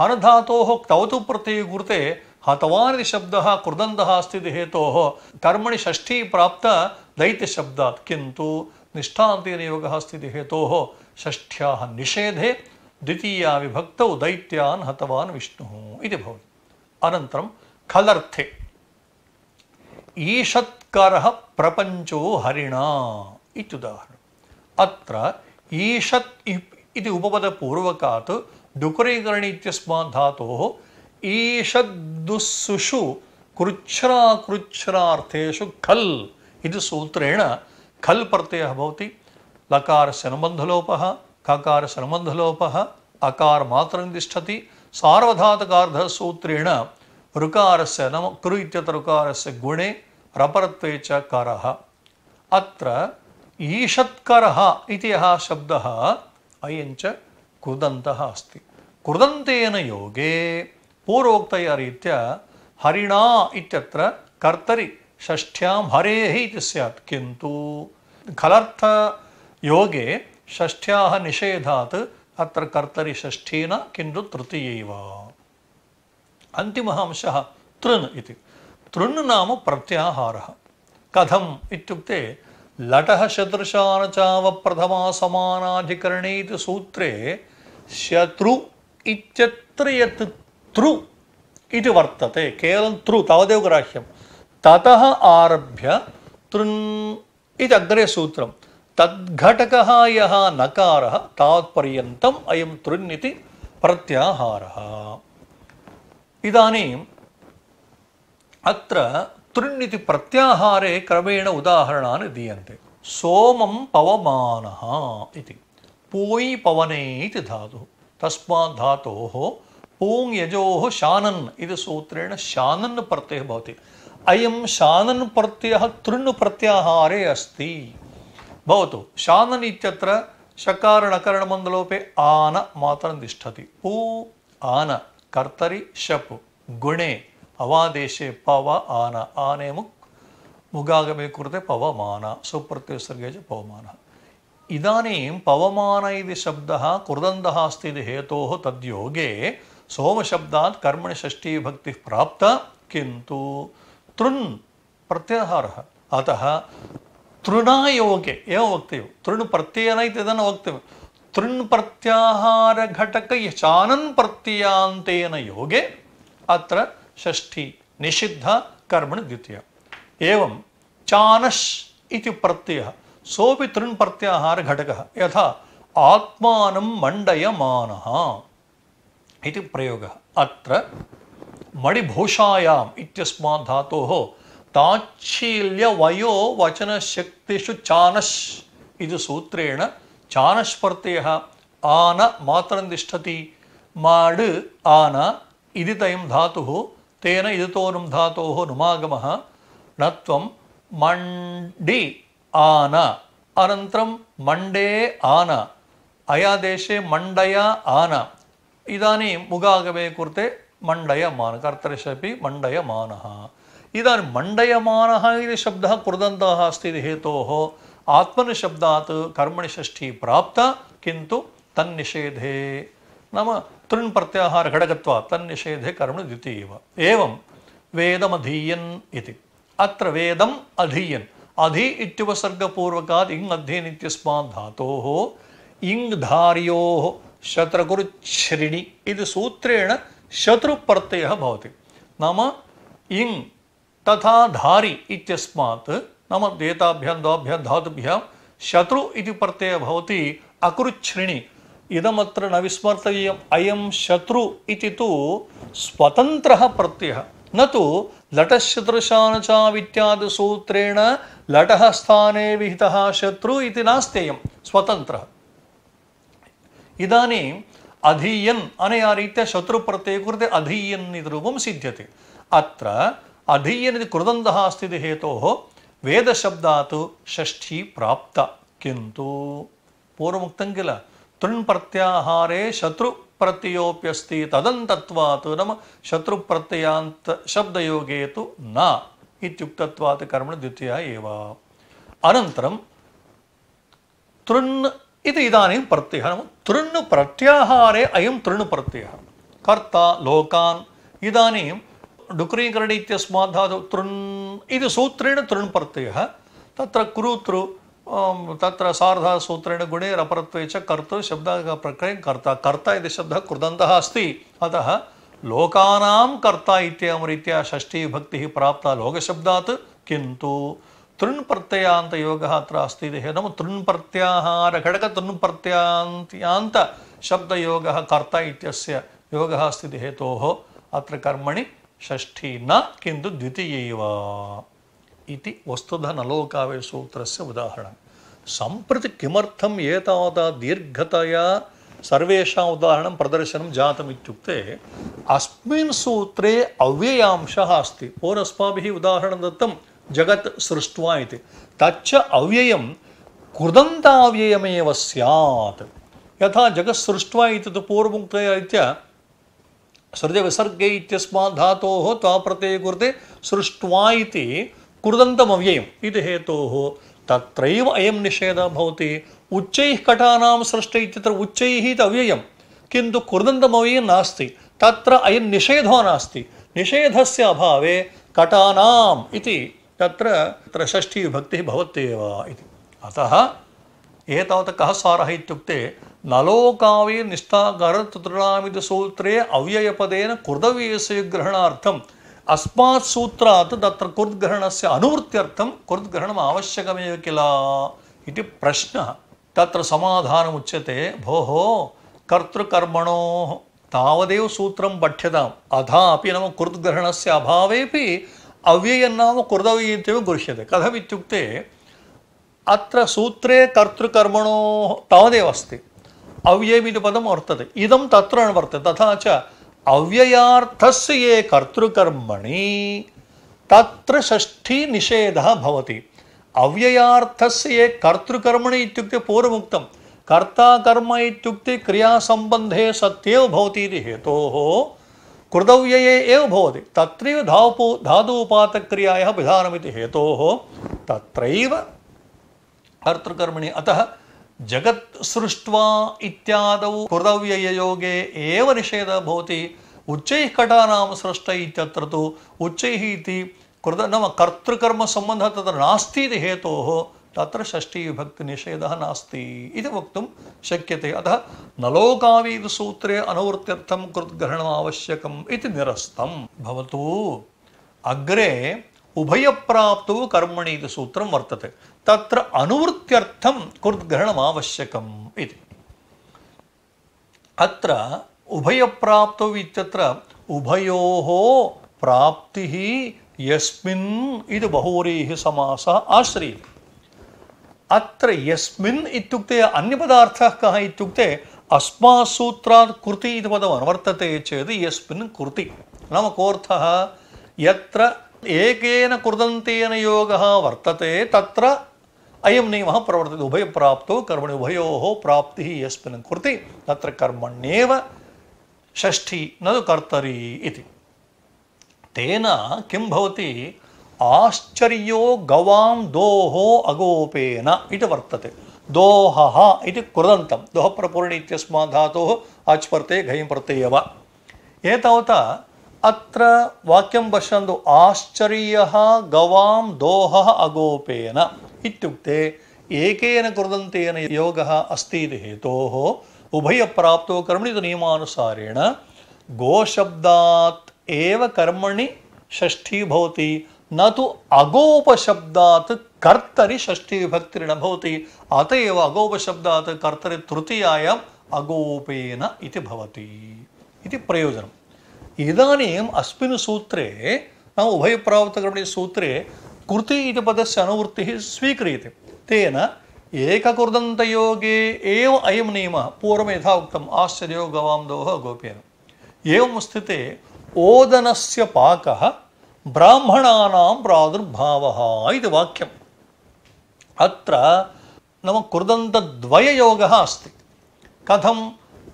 ಹನಧಾತೋ ಕ್ತವತು ಪ್ರತ್ಯಯ ಹತವಾನ್ ಶಬ್ದ ಕೃದಂತಹ ಅಸ್ತಿ ಇದು ಹೇತೋ ಕರ್ಮಣಿ ಷಷ್ಠಿ ಪ್ರಾಪ್ತ दैत्य शब्दात किंतु निष्ठांतेन योग स्थिति हेतु तो षष्ठ्या निषेधे द्वितीया विभक्त दैत्यान हतवान विष्णु इति भवति अनन्तरं खलर्थे ईषत्कर प्रपंचो हरिणा इत्युदाहरणम् अत्र ईषत् इति उपपदपूर्वकात् डुकरीकरणि इत्यस्मात् धातोः ईषद्दुस्सुषु कृच्छ्राकृच्छ्रार्थेषु खल् ಇದು ಸೂತ್ರೇಣ ಖಲ್ ಪ್ರತ್ಯಯ ಭವತಿ ಲಕಾರ ಸನುಬಂಧಲೋಪ ಖಕಾರ ಸನುಬಂಧಲೋಪ ಅಕಾರ ಮಾತ್ರ ನಿಷ್ಠತಿ ಸಾರ್ವಧಾತಕಾರ್ಧ ಸೂತ್ರೇಣ ಋಕಾರಸ್ಯ ನಮ ಕೃ ಇತ್ಯತರುಕಾರಸ್ಯ ಗುಣೆ ರಪರತ್ವೇ ಚ ಕರ ಅತ್ರ ಈಷತ್ಕರಃ ಇತಿ ಯಃ ಶಬ್ದಃ ಅಯಂಚ ಕೃದಂತ ಅಸ್ತಿ ಕುರ್ದಂತೇನ ಯೋಗೇ ಪೂರ್ವೋಕ್ತಯ ರೀತ್ಯ ಹರಿಣಾ ಇತ್ಯತ್ರ ಕರ್ತರಿ ಷಷ್ಠ್ಯಾಂ ಹರೇಹ ಇತಿ ಸ್ಯಾತ್ ಕಿಂತು ಖಲರ್ಥ ಯೋಗೆ ಷಷ್ಠ್ಯಾಹ ನಿಷೇಧಾತ್ ಅತ್ರ ಕರ್ತರಿ ಷಷ್ಠೀನ ಕಿಂತು ತೃತೀಯೈವ ಅಂತಿಮಃ ಅಂಶಃ ತೃನ್ ಇತಿ ತೃನ್ ನಾಮ ಪ್ರತ್ಯಾಹಾರಃ ಕಥಮ್ ಇತ್ಯುಕ್ತೆ ಲಟಃ ಪ್ರಥಮ ಸಮಾನಾಧಿಕರಣೆ ಇತಿ ಸೂತ್ರೇ ಶತ್ರು ಇತ್ಯತ್ರ ಯತ್ ತೃ ಇತಿ ವರ್ತತೆ ಕೇವಲ ತೃ ತಾವದೇವ ಗ್ರಾಹ್ಯಂ ततः आरभ्य तृन् इति अग्रे सूत्रं तद्घटकः यः नकारः तावत्पर्यन्तम् अयं तृन् इति प्रत्याहारः इदानीम् अत्र तृन् इति प्रत्याहारे क्रमेण उदाहरणानि दीयन्ते सोमं पवमानः इति पूयि पवने इति धातुः तस्मात् धातोः पूङ् यजोः शानन् इति सूत्रेण शानन् प्रत्ययः भवति ಅಯಂ ಶಾನನ್ ಪ್ರತ್ಯ ತೃಣ್ಣು ಪ್ರತ್ಯಾಹಾರೇ ಅಸ್ತಿ ಭವತು ಶಾನನ್ ಇತ್ಯತ್ರ ಶಕಾರ ನಕರಣ ಮಂದಲೋಪೆ ಆನ ನಿಷ್ಠತಿ ಪೂ ಆನ ಕರ್ತರಿ ಶಪು ಗುಣೆ ಅವಾದೇಶೆ ಪವ ಆನ ಆನೆ ಮುಕ್ ಮುಗಾಗಮೆ ಕುರಿತೆ ಪವಮಾನ ಸರ್ಗೇಜ ಪವಮಾನ ಇದಾನೀಂ ಪವಮಾನ ಇದು ಶಬ್ದ ಕುರುದಂತಹ ಅಸ್ತಿ ಇದು ಹೇತೋ ತದ್ಯೋಗೇ ಸೋಮಶಬ್ದಾತ್ ಕರ್ಮಣಿ ಭಕ್ತಿ ಪ್ರಾಪ್ತ ಕಿಂತೂ ತೃಣ್ ಪ್ರತ್ಯಾಹಾರ ಅತಃ ತೃಣಾಯೋಗೆ ಯೋಗೆ ಯಾವ ವಕ್ತವ್ಯ ತೃಣ್ ಪ್ರತ್ಯಯನ ಇದನ್ನು ವಕ್ತವ್ಯ ತೃಣ್ ಪ್ರತ್ಯಾಹಾರ ಘಟಕ ಯಶಾನನ್ ಪ್ರತ್ಯಯಾಂತೇನ ಯೋಗೆ ಅತ್ರ ಷಷ್ಠಿ ನಿಷಿದ್ಧ ಕರ್ಮಣ ದ್ವಿತೀಯ ಏವಂ ಚಾನಶ್ ಇತಿ ಪ್ರತ್ಯಯ ಸೋಪಿ ತೃಣ್ ಪ್ರತ್ಯಾಹಾರ ಘಟಕ ಯಥ ಆತ್ಮಾನಂ ಮಂಡಯಮಾನ इति ಪ್ರಯೋಗ ಅತ್ರ ಮಡಿಭೂಷಾಯಾಮ್ ಇತ್ಯಸ್ಮಾನ್ ಧಾತು ತಾಚ್ಛೀಲ್ಯ ವಯೋ ವಚನ ಶಕ್ತಿಷು ಚಾನಶ್ ಇದು ಸೂತ್ರೇಣ ಚಾನಸ್ಪರ್ಧೆಯ ಆನ ಮಾತರಂದಿಷ್ಠತಿ ಮಾಡ್ ಆನ ಇದಿ ತಯಂ ಧಾತು ತೇನ ಇದಿತೋನುಂ ಧಾತೋ ನುಮಾಗಮ ನತ್ವಂ ಮಂಡಿ ಆನ ಅನಂತರಂ ಮಂಡೇ ಆನ ಅಯಾ ದೇಶೆ ಮಂಡಯ ಆನ ಇದಾನೀಂ ಮುಗಾಗಮೇ ಕುರ್ತೆ ಮಂಡಯಮಾನ ಕರ್ತರಿಶಪಿ ಮಂಡಯಮಾನ ಇದಾನ ಮಂಡಯಮಾನ ಇಲ್ಲಿ ಶಬ್ದ ಕುರಿದಂತಹ ಅಸ್ತಿ ಹೇತೋ ಆತ್ಮನ ಶಬ್ದಾತ್ ಕರ್ಮಣಿ ಷಷ್ಠಿ ಪ್ರಾಪ್ತ ಕಿಂತು ತನ್ನಿಷೇಧೆ ನಮ್ಮ ತೃಣ್ ಪ್ರತ್ಯಾಹಾರ ಘಟಕತ್ವ ತನ್ನಿಷೇಧೆ ಕರ್ಮಣಿ ದ್ವಿತೀಯವ ಏವಂ ವೇದಮಧೀಯನ್ ಇತಿ ಅತ್ರ ವೇದಂ ಅಧೀಯನ್ ಅಧಿ ಇತ್ಯುಪಸರ್ಗಪೂರ್ವಕಾತ್ ಇಂಗ್ ಅಧ್ಯಯನ ಇತ್ಯಸ್ಮಾತ್ ಧಾತೋ ಇಂಗ್ ಧಾರ್ಯೋ ಶತ್ರಗುರುಚ್ಛ್ರಿಣಿ ಇದು ಸೂತ್ರೇಣ शत्रु भवति नाम इङ् तथा धारि नाम एताभ्यां द्वाभ्यां धातुभ्यां शत्रु इति प्रत्ययः भवति इदमत्र न विस्मर्तव्यम् अयं शत्रु इति तु स्वतन्त्रः प्रत्ययः न तु लटशतृशानचावित्यादिसूत्रेण लटः स्थाने विहितः शत्रु इति स्वतंत्र स्वतन्त्रः ಅಧೀಯನ್ ಅನೆಯ ರೀತಿಯ ಶತ್ರು ಪ್ರತ್ಯಯ ಕುರಿತ ಅಧೀಯನ್ ಇದು ರೂಪಂ ಸಿದ್ಧತೆ ಅತ್ರ ಅಧೀಯನಿತಿ ಕುರುದಂತಹ ಸ್ಥಿತಿ ಹೇತೋ ವೇದ ಶಬ್ದಾತು ಷಷ್ಠಿ ಪ್ರಾಪ್ತ ಕಿಂತು ಪೂರ್ವಮುಕ್ತಂಗಿಲ ತೃಣ್ ಪ್ರತ್ಯಾಹಾರೇ ಶತ್ರು ಪ್ರತ್ಯಯೋಪ್ಯಸ್ತಿ ತದಂತತ್ವಾತ್ ನಮ್ಮ ಶತ್ರು ಪ್ರತ್ಯಯಾಂತ ಶಬ್ದಯೋಗೇ ತು ನ ಇತ್ಯುಕ್ತತ್ವಾತ್ ಕರ್ಮಣ ದ್ವಿತೀಯ ಏವ ಅನಂತರಂ ತೃಣ್ ఇది इदानीं ప్రత్యయం తృణ్ ప్రత్యాహారే అయం తృణ్ ప్రత్యయ कर्ता लोकान् इदानीं డుక్రీకరణ ఇత్యస్మాత్ ధాతు తృణ్ ఇది सूत्रेण తృణ్ ప్రత్యయ तत्र కురుతృ तत्र सार्धसूत्रेण गुणे रपरत्वे च कर्तृ शब्दप्रक्रियं कर्ता कर्ता इति शब्दः कृदन्तः अस्ति अतः लोकानां कर्ता इत्येवं रीत्या षष्ठीभक्तिः प्राप्ता लोकशब्दात् किन्तु ತೃಣ್ಪರ್ತ್ಯ ಅಂತ ಯೋಗ ಹತ್ರ ಅಸ್ತಿ ಇದೆ ನಮ್ಮ ತೃಣ್ಪರ್ತ್ಯಾಹಾರ ಘಟಕ ತೃಣ್ಪರ್ತ್ಯಾಂತ್ಯಾಂತ ಶಬ್ದ ಯೋಗ ಕರ್ತ ಇತ್ಯಸ್ಯ ಯೋಗ ಅಸ್ತಿ ಹೇತೋ ಅತ್ರ ಕರ್ಮಣಿ ಷಷ್ಠಿ ನ ಕಿಂದು ದ್ವಿತೀಯವ ಇತಿ ವಸ್ತುಧ ನಲೋಕಾವ್ಯ ಸೂತ್ರಸ್ಯ ಉದಾಹರಣೆ ಸಂಪ್ರತಿ ಕಿಮರ್ಥಂ ಏತಾದ ದೀರ್ಘತೆಯ ಸರ್ವೇಷಾಂ ಉದಾಹರಣೆ ಪ್ರದರ್ಶನ ಜಾತಮಿತ್ಯುಕ್ತೆ ಅಸ್ಮಿನ್ ಸೂತ್ರೇ ಅವ್ಯಯಾಂಶ ಅಸ್ತಿ ಪೂರ್ವಸ್ಮಾಭಿः ಉದಾಹರಣं जगत् सृष्ट्वा इति तच्च अव्ययं कृदन्ताव्ययमेव स्यात् यथा जगत् सृष्ट्वा इति तु पूर्वमुक्तरीत्या सृजविसर्गे इत्यस्मात् धातोः त्वाप्रत्यये कृते सृष्ट्वा इति कृदन्तमव्ययम् इति हेतोः तत्रैव अयं निषेधः भवति उच्चैः कटानां सृष्टि इत्यत्र उच्चैः इति अव्ययं किन्तु कृदन्तमव्ययं नास्ति तत्र अयं निषेधो नास्ति निषेधस्य अभावे कटानाम् इति तत्र तत्र षष्ठीविभक्तिः भवत्येव इति अतः एतावत् कः सारः इत्युक्ते नलोकाव्ये निष्ठाकरतुतुरामिदसूत्रे अव्ययपदेन ग्रहणार्थम् अस्मात् सूत्रात् तत्र कुर्द्ग्रहणस्य अनुवृत्त्यर्थं कुर्द्ग्रहणम् आवश्यकमेव किल इति प्रश्नः तत्र समाधानमुच्यते भोः कर्तृकर्मणोः तावदेव सूत्रं पठ्यताम् अथापि नाम कुर्द्ग्रहणस्य अभावेपि ಅವ್ಯಯನ್ನಾಮ ಕುರ್ದವ್ಯ ಅಂತೇವೆ ಗುರುಷ್ಯತೆ ಕಥಮ್ ಇತ್ಯುಕ್ತೆ ಅತ್ರ ಸೂತ್ರೇ ಕರ್ತೃಕರ್ಮಣೋ ತಾವದೇವ ಅಸ್ತಿ ಅವ್ಯಯಮಿತಿ ಪದಂ ವರ್ತತೆ ಇದಂ ತತ್ರ ಅನ್ವರ್ತತೆ ತಥಾ ಚ ಅವ್ಯಯಾರ್ಥಸ್ಯ ಯೇ ಕರ್ತೃಕರ್ಮಣಿ तत्र षष्ठी निषेधः भवति अव्ययार्थस्य ये कर्तृकर्मणि इत्युक्ते पूर्वमुक्तं कर्ता कर्म इत्युक्ते क्रियासम्बन्धे सत्येव भवति इति हेतोः ಕೃತವ್ಯವತಿ ವಿಧಾನಮಿತಿ ಹೇತೋ ತತ್ರೈವ ಕರ್ತೃಕರ್ಮಣಿ ಅಂತ ಜಗತ್ ಸೃಷ್ಟ್ವ ಇದವ್ಯಯ ಏವ ನಿಷೇಧ ಉಚ್ಚೈಕಟ ಸೃಷ್ಟ ಉಚ್ಚೈ ನಮ್ಮ ಕರ್ತೃಕರ್ಮಸಂಬಧ ಹೇತೋ तत्र षष्ठीविभक्तिनिषेधः नास्ति इति वक्तुं शक्यते अतः नलोकावीदसूत्रे अनुवृत्त्यर्थं कृद्ग्रहणम् आवश्यकम् इति निरस्तं भवतु अग्रे उभयप्राप्तौ कर्मणि इति सूत्रं वर्तते तत्र अनुवृत्त्यर्थं कृद्ग्रहणम् आवश्यकम् इति अत्र उभयप्राप्तौ इत्यत्र उभयोः प्राप्तिः यस्मिन् इति बहुव्रीः समासः आश्रीयते ಇತ್ಯುಕ್ತೆ ಅನ್ಯ ಪದಾರ್ಥ ಕೂಕ್ ಅಸ್ಮೂತ್ ಕೃತಿ ಯಸ್ಮಿನ್ ಕೃತಿ ನಮ್ಮ ಕೋರ್ಥ ಯತ್ರ ಏಕೇನ ಕೃದನ್ ಯೋಗ ವರ್ತತೆ ನಿಯಮ ಪ್ರವರ್ತದೆ ಉಭಯ ಪ್ರಾಪ್ತಿ ತತ್ರ ಕರ್ಮಣ್ಯೇವ ಷಷ್ಠಿ ನದು ಕರ್ತರಿ ಆಶ್ಚರ್ಯೋ ಗವಾಂ ದೋಹೋ ಅಗೋಪೇನ ಇಟ್ ವರ್ತತೆ ದೋಹ ಇಟ್ ಕುರದಂತಂ ದೋಹ ಪ್ರಪೂರ್ಣಿ ಇತ್ಯಸ್ಮಾ ಧಾತು ಆಚ್ ಪ್ರತ್ಯಯ ಘಯಂ ಪ್ರತ್ಯಯವ ಏತಾವತ ಅತ್ರ ವಾಕ್ಯಂ ಪಶ್ಯಂದು ಆಶ್ಚರ್ಯ ಗವಾಂ ದೋಹ ಅಗೋಪೇನ ಇತ್ಯುಕ್ತೆ ಏಕೇನ ಕುರದಂತೇನ ಯೋಗ ಅಸ್ತಿ ಇದು ಹೇತೋಃ ಉಭಯ ಪ್ರಾಪ್ತೋ ಕರ್ಮಣಿ ಇದು ನಿಯಮಾನುಸಾರೇಣ ಗೋಶಬ್ದಾತ್ ಏವ ಕರ್ಮಣಿ ಷಷ್ಠೀ ಭವತಿ ನತು ಅಗೋಪಶಬ್ದಾತ್ ಕರ್ತರಿ ಷಷ್ಠಿ ವಿಭಕ್ತಿ ಭವತಿ ಅತ ಏವ ಅಗೋಪಶಬ್ದಾತ್ ಕರ್ತರಿ ತೃತೀಯ ಅಗೋಪೇನ ಇತಿ ಭವತಿ ಇತಿ ಪ್ರಯೋಜನ ಇದಾನೀಂ ಅಸ್ಮಿನ್ ಸೂತ್ರೆ ನಾವು ಉಭಯಪ್ರಾವತಗಮನೆ ಸೂತ್ರೆ ಕೃತಿ ಇತಿ ಪದಸ್ಯ ಅನುವೃತ್ತಿ ಸ್ವೀಕ್ರಿಯತೆ ತೇನ ಏಕಕೃದಂತಯೋಗೇ ಏವ ಅಯಂ ನಿಯಮ ಪೂರ್ವ ಯಥಾ ಉಕ್ತ ಆಶ್ಚರ್ಯೋ ಗವಾಂ ದೋಹ ಗೋಪ್ಯನ ಏವಂ ಸ್ಥಿತಿ ಓದನಸ್ಯ ಪಾಕ ब्राह्मणानां ಬ್ರಾಹ್ಮಣಾನಾಂ ಪ್ರಾದುರ್ಭಾವ ಇದು ವಾಕ್ಯಂ ಅತ್ರ ನಮ अस्ति कथं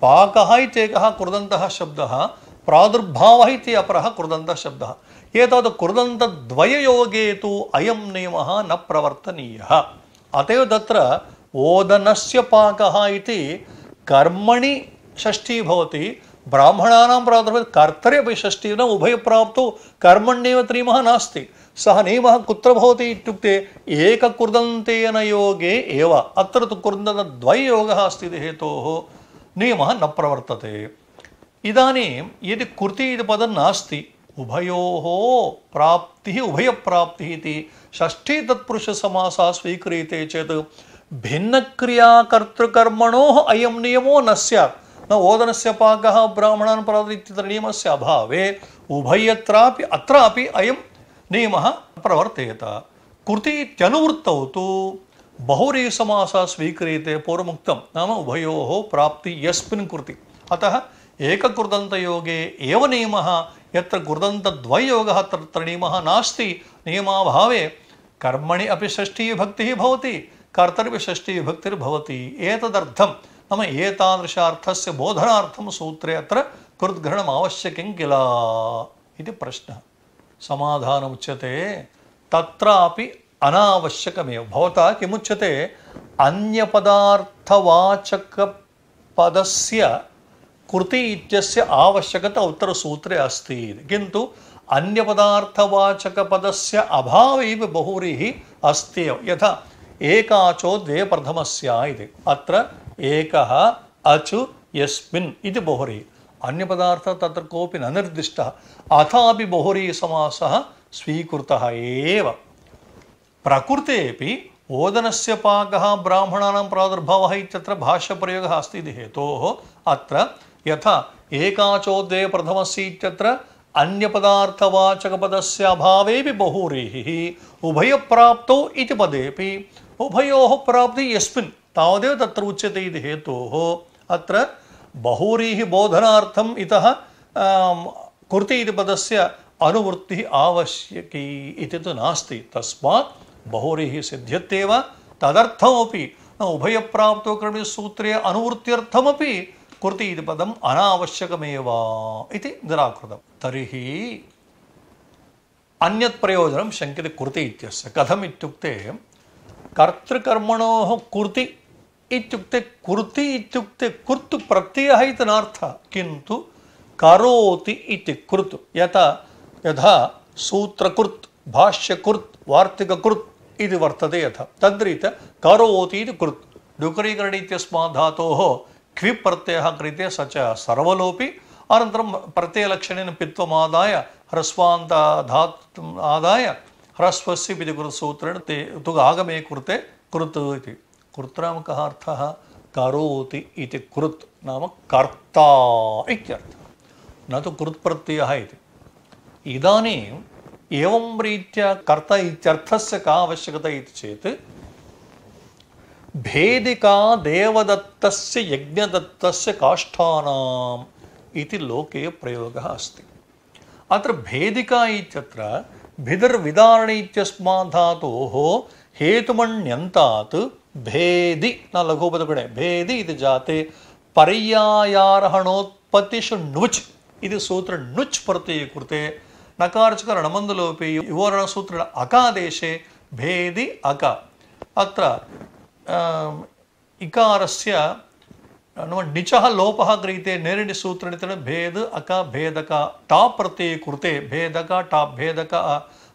पाकः इति एकः ಕುರ್ದಂತಃ शब्दः प्रादुर्भावः इति अपरः कुर्दन्तः शब्दः एतद् कुर्दन्तद्वययोगे तु अयं नियमः न प्रवर्तनीयः अत एव तत्र ओदनस्य पाकः इति कर्मणि षष्ठी भवति ಬ್ರಾಹ್ಮಣಾನಾಂ ಪ್ರಾತಃ ಕರ್ತರೆ ವೈಷಷ್ಠೀನ ಉಭಯಪ್ರಾಪ್ತೋ ಕರ್ಮಣ್ಯೇವ ತ್ರೀಮಃ ನಾಸ್ತಿ ಸಹ ನಿಯಮಃ ಕುತ್ರ ಭವತಿ ಇತ್ಯುಕ್ತೆ ಏಕಕುರ್ದಂತೇನ ಯೋಗೇ ಏವ ಅತ್ರ ತು ಕುರ್ದನ ದ್ವೈಯೋಗಃ ಅಸ್ತಿ ಹೇತೋಃ ನಿಯಮಃ ನ ಪ್ರವರ್ತತೆ ಇದಾನೀಂ ಯದಿ ಕುರ್ತಿ ಇದು ಪದ ನಾಸ್ತಿ ಉಭಯೋಃ ಪ್ರಾಪ್ತಿ ಉಭಯಪ್ರಾಪ್ತಿ ಇತಿ ಷಷ್ಠಿ ತತ್ಪುರುಷ ಸಮಾಸ ಸ್ವೀಕ್ರಿಯತೆ ಚೇತ್ ಭಿನ್ನಕ್ರಿಯಾಕರ್ತೃಕರ್ಮಣೋ ಅಯಂ ನಿಯಮೋ ನ ಸ್ಯಾತ್ न ओदन से पाक ब्राह्मण नियमस्य से अभाव अत्रापि अयं नियम प्रवर्तेत कृति इत्यनुवृत्तौ तु बहुरीसमासः स्वीक्रियते पूर्वमुक्तं नाम उभयो प्राप्ति यस्ति अतः एककृदन्तयोगे नियम नियमः यत्र कृदन्तद्वययोगः तत्र नियमः नास्ति कर्मणि अपि षष्ठी भक्ति भवति भक्तिर्भवती एक नाम एतादृशार्थस्य बोधनार्थं सूत्रे अत्र कृद्ग्रहणम् आवश्यकं किल इति प्रश्नः समाधानमुच्यते तत्रापि अनावश्यकमेव भवता किमुच्यते अन्यपदार्थवाचकपदस्य कृति इत्यस्य आवश्यकता उत्तरसूत्रे अस्ति किन्तु अन्यपदार्थवाचकपदस्य अभावे बहुव्रीहि अस्ति एव यथा एकाचो द्वे प्रथमस्य इति अत्र एक अचु यस्ट इति अन्न पदार्थ तत्र कोपि न निर्दिष्टः अथापि बहुरीसमासः स्वीकृतः एव प्रकृतेपि ओदनस्य पाकः ब्राह्मणानां प्रादुर्भावः इत्यत्र भाष्यप्रयोगः अस्ति इति हेतोः अत्र यथा एकाचोद्वे प्रथमस्य इत्यत्र अन्यपदार्थवाचकपदस्य अभावेऽपि बहुरीः उभयप्राप्तौ इति पदेऽपि उभयोः प्राप्तिः यस्मिन् तावदेव तत्र उच्यते इति हेतोः अत्र बहुरीः बोधनार्थम् इतः कुर्ति इति पदस्य अनुवृत्तिः आवश्यकी इति तु नास्ति तस्मात् बहुरीः सिद्ध्यत्येव तदर्थमपि उभयप्राप्तो क्रमे अनुवृत्त्यर्थमपि कुर्ति इति पदम् अनावश्यकमेव इति निराकृतं तर्हि अन्यत् प्रयोजनं शङ्क्यते शङ्कितकुर्ति इत्यस्य कथम् इत्युक्ते कर्तृकर्मणोः कुर्ति इत्युक्ते कुर्ति इत्युक्ते कुर्त् प्रत्ययः इत्यनार्थः किन्तु करोति इति कृत् यथा यथा सूत्रकृत् भाष्यकृत् वार्तिककृत् इति वर्तते यथा तद्रीत करोति इति कृत् डुकरीकरणे इत्यस्मात् धातोः क्वि प्रत्ययः कृते स च सर्वलोपि अनन्तरं प्रत्ययलक्षणेन पित्वमादाय ह्रस्वान्त धातु आदाय ह्रस्वस्य पिति ते तु आगमे कृते कृत् इति ಕೃತ್ರಾಮಕಃ ಅರ್ಥ ಕರೋತಿ ಇತಿ ಕೃತ್ ನಾಮ ಕರ್ತಾ ಇತ್ಯರ್ಥ ನಾವು ತು ಕೃತ್ ಪ್ರತ್ಯಯ ಇತಿ ಇದಾನೀಂ ಏವಂ ರೀತ್ಯಾ ಕರ್ತ ಇತ್ಯರ್ಥಸ್ಯ ಕಾ ಅವಶ್ಯಕತೆ ಇತಿ ಚೇತ್ ಭೇದಿಕಾ ದೇವದತ್ತಸ್ಯ ಯಜ್ಞದತ್ತಸ್ಯ ಕಾಷ್ಠಾನಾಂ ಇತಿ ಲೋಕೆ ಪ್ರಯೋಗ ಅಸ್ತಿ ಅತ್ರ ಭೇದಿಕಾ ಇತ್ಯತ್ರ ಭಿದರ್ವಿದಾರಣೆ ಇತ್ಯಸ್ಮಾತ್ ಧಾತೋಃ ಹೇತುಮಣ್ಯಂತಾತ್ ಭೇದಿ ನಾ ಲಘು ಬದುಕಡೆ ಭೇದಿ ಇದು ಜಾತೆ ಶು ನುಚ್ ಇದು ಸೂತ್ರ ನುಚ್ ಪ್ರತಿ ಕುರ್ತೆ ನಕಾರ್ಚಕ ಲೋಪಿ ಇವರ ಸೂತ್ರ ಅಕಾದೇಶೆ ಭೇದಿ ಅಕ ಅತ್ರ ಇಕಾರಸ್ಯ ನಮ್ಮ ನಿಚ ಲೋಪ ಗ್ರಹೀತೆ ನೇರಡಿ ಸೂತ್ರ ಭೇದ ಅಕ ಭೇದಕ ಟಾಪ್ ಪ್ರತಿ ಕೃತೆ ಭೇದಕ ಟಾ ಭೇದಕ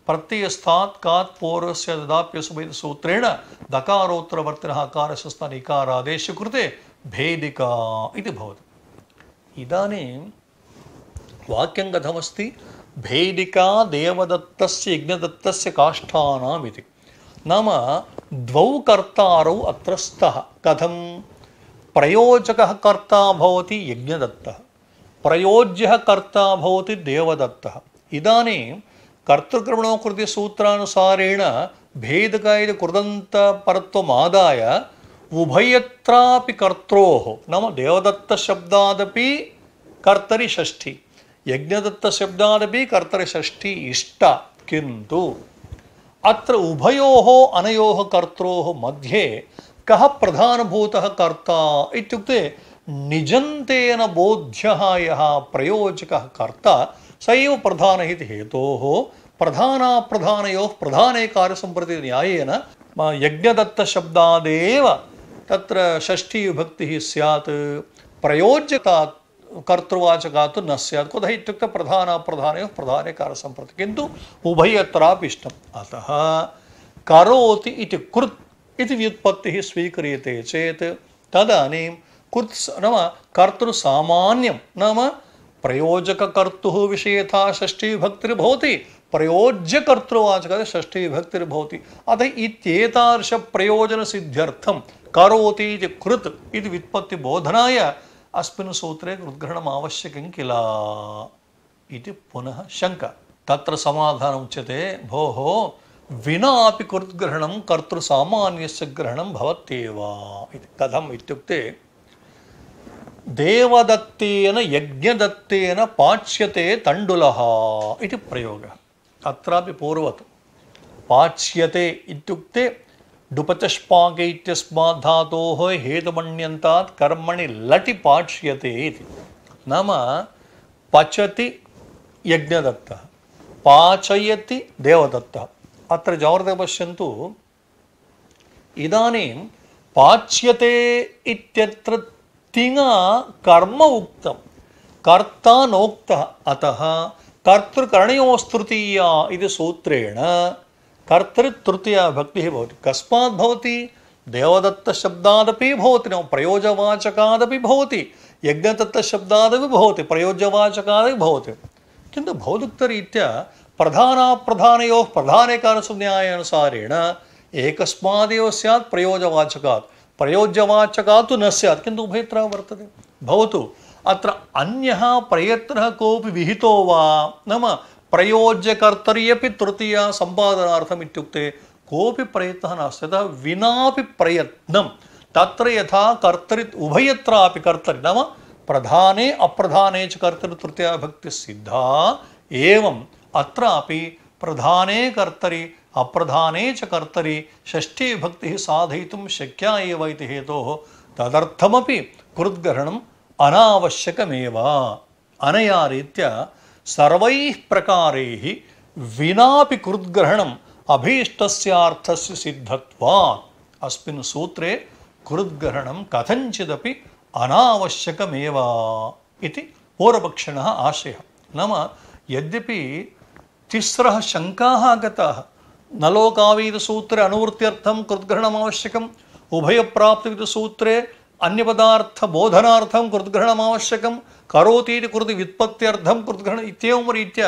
ಪ್ರತ್ಯಯಸ್ಥಾತ್ ಕಾತ್ ಪೌರಸ್ಯ ದದಾಪ್ಯಸುಭೇದ ಸೂತ್ರೇಣ ದಕಾರೋತ್ತರ ವರ್ತಿನ ಇಕಾರ ಆದೇಶ ಕೃತೆ ಭೇದಿಕಾ ಇದು ಭವತಿ ಇದಾನೀಂ ವಾಕ್ಯಂಗಧಮಸ್ತಿ ಭೇದಿಕಾ ದೇವದತ್ತಸ್ಯ ಯಜ್ಞದತ್ತಸ್ಯ ಕಾಷ್ಠಾನಾಂ ಇತಿ ನಮ್ಮ ದ್ವೌ ಕರ್ತಾರೌ ಅತ್ರ ಸ್ತಃ ಕಥಂ ಪ್ರಯೋಜಕ ಕರ್ತ ಭವತಿ ಯಜ್ಞದತ್ತ ಪ್ರಯೋಜ್ಯ ಕರ್ತ ಭವತಿ ದೇವದತ್ತ ಇದಾನೇ ಕರ್ತೃಕ್ರಮಣೋ ಕೃತಿ ಸೂತ್ರಾನುಸಾರೇಣ ಭೇದಕಾಯದ ಕೃದಂತ ಪರತ್ವಮಾದಾಯ ಉಭಯತ್ರಾಪಿ ಕರ್ತೋ ನಮ್ಮ ದೇವದತ್ತ ಶಬ್ದಾದಪಿ ಕರ್ತರಿ ಷಷ್ಠಿ ಯಜ್ಞದತ್ತ ಶಬ್ದಾದಪಿ ಕರ್ತರಿ ಷಷ್ಠಿ ಇಷ್ಟ ಕಿಂತು ಅತ್ರ ಉಭಯೋ ಅನಯೋ ಕರ್ತೋ ಮಧ್ಯೆ ಕಹ ಪ್ರಧಾನಭೂತ ಕರ್ತ ಇತ್ಯುಕ್ತೆ ನಿಜಂತೇನ ಬೋಧ್ಯ ಯಹ ಪ್ರಯೋಜಕ ಕರ್ತ स एव प्रधानः इति हेतोः प्रधानाप्रधानयोः प्रधाने कार्यसम्प्रति न्यायेन यज्ञदत्तशब्दादेव तत्र षष्ठीविभक्तिः स्यात् प्रयोज्यतात् कर्तृवाचकात् न स्यात् कुतः इत्युक्ते प्रधानाप्रधानयोः प्रधाने कार्यसम्प्रति किन्तु उभयत्रापि इष्टम् अतः करोति इति कृत् इति व्युत्पत्तिः स्वीक्रियते चेत् तदानीं कृत् नाम कर्तृसामान्यं नाम प्रयोजकर्तु विषय था षष्ठी भक्तिर्भवती प्रयोज्य कर्तृवाच षष्ठी भक्तिर्भवती अतः इत्येतादृश प्रयोजन सिद्ध्यर्थम करोति इति कृत इति व्युत्पत्ति बोधनाय अस्मिन् सूत्रे कृद्ग्रहणम् आवश्यकं किल इति पुनः शङ्का तत्र समाधानमुच्यते भोः विना अपि कर्तृसामान्यस्य ग्रहणं भवत्येव इति कथम् इत्युक्ते ದೇವದತ್ತೇನ ಯಜ್ಞದತ್ತೇನ ಪಾಚ್ಯತೆ ತಂಡುಲಃ ಇತಿ ಪ್ರಯೋಗ ಅತ್ರಾಪಿ ಪೂರ್ವತ್ ಪಾಚ್ಯತೆ ಇತ್ಯುಕ್ತೆ ಡುಪಚಷ್ಪಾಕೈತ್ಯಸ್ಮಾತ್ ಧಾತೋಃ ಹೇತುಮಣ್ಯಂತಾತ್ ಕರ್ಮಣಿ ಲಟಿ ಪಾಚ್ಯತೆ ಇತಿ ನಾಮ ಪಚತಿ ಯಜ್ಞದತ್ತ ಪಾಚಯತಿ ದೇವದತ್ತ ಅತ್ರ ಜಾಗ್ರತೆ ಪಶ್ಯಂತು ಇದಾನೀಂ ಪಾಚ್ಯತೆ ಇತ್ಯತ್ರ तिंगा कर्म उक्त कर्ता नोक्त अतः कर्तृकरणयोस्तृतीया इति सूत्रेण कर्तृतृतीया भक्तिः भवति कस्मात् भवति देवदत्तशब्दादपि भवति न प्रयोजवाचकादपि भवति यज्ञदत्तशब्दादपि भवति प्रयोजवाचकादपि भवति किन्तु भौतिकरीत्या प्रधानाप्रधानयोः प्रधानेकारसंज्ञायानुसारेण एकस्मादेव स्यात् प्रयोजवाचकात् प्रयोज्यवाचकात् न स्यात् कि उभयत्र वर्तते भवतु अत्र अन्यः प्रयत्नः कोऽपि विहितो वा नाम प्रयोज्यकर्तरि अपि तृतीया सम्पादनार्थम् इत्युक्ते कोऽपि प्रयत्नः नास्ति यतः विनापि प्रयत्नं तत्र यथा कर्तरि उभयत्रापि कर्तरि नाम प्रधाने अप्रधाने च कर्तृतृतीया भक्तिः सिद्धा एवम् अत्रापि प्रधाने कर्तरि ಅಪ್ರಧಾನೇ ಚ ಕರ್ತರಿ ಷಷ್ಠೀ ಭಕ್ತಿ ಸಾಧಯಿತು ಶಕ್ಯ ಏವ ಇತಿ ಹೇತೋ ತದರ್ಥಮಿ ಕೃದ್ಗ್ರಹಣ ಅನಾವಶ್ಯಕಮೇವ ಅನೆಯ ರೀತ್ಯ ಸರ್ವೈ ಪ್ರಕಾರೈ ವಿನಾಪಿ ಕೃದ್ಗ್ರಹಣ ಅಭೀಷ್ಟಸ್ಯಾರ್ಥಸ್ಯ ಸಿದ್ಧತ್ವಾ ಅಸ್ಮಿನ್ ಸೂತ್ರೇ ಕೃದ್ಗ್ರಹಣ ಕಥಂಚಿದಪಿ ಅನಾವಶ್ಯಕಮೇವ ಇತಿ ಪೂರ್ವಪಕ್ಷಿಣಃ ಆಶಯ नाम यद्यपि तिस्रः शङ्काः आगताः നലോകാവീതസൂത്രെ അണുവൃത്യർത്ഥം കൃദ്ഗ്രഹണമാവശ്യകം ഉഭയപ്രാപ്തിവിധസൂത്രേ അന്യപദാർത്ഥബോധനാർത്ഥം കൃദ്ഗ്രഹണമാവശ്യകം കരോതീതി കൃതി വ്യുത്പത്യർത്ഥം കൃദ്ഗ്രഹണം ഇത്യവും രീത്യ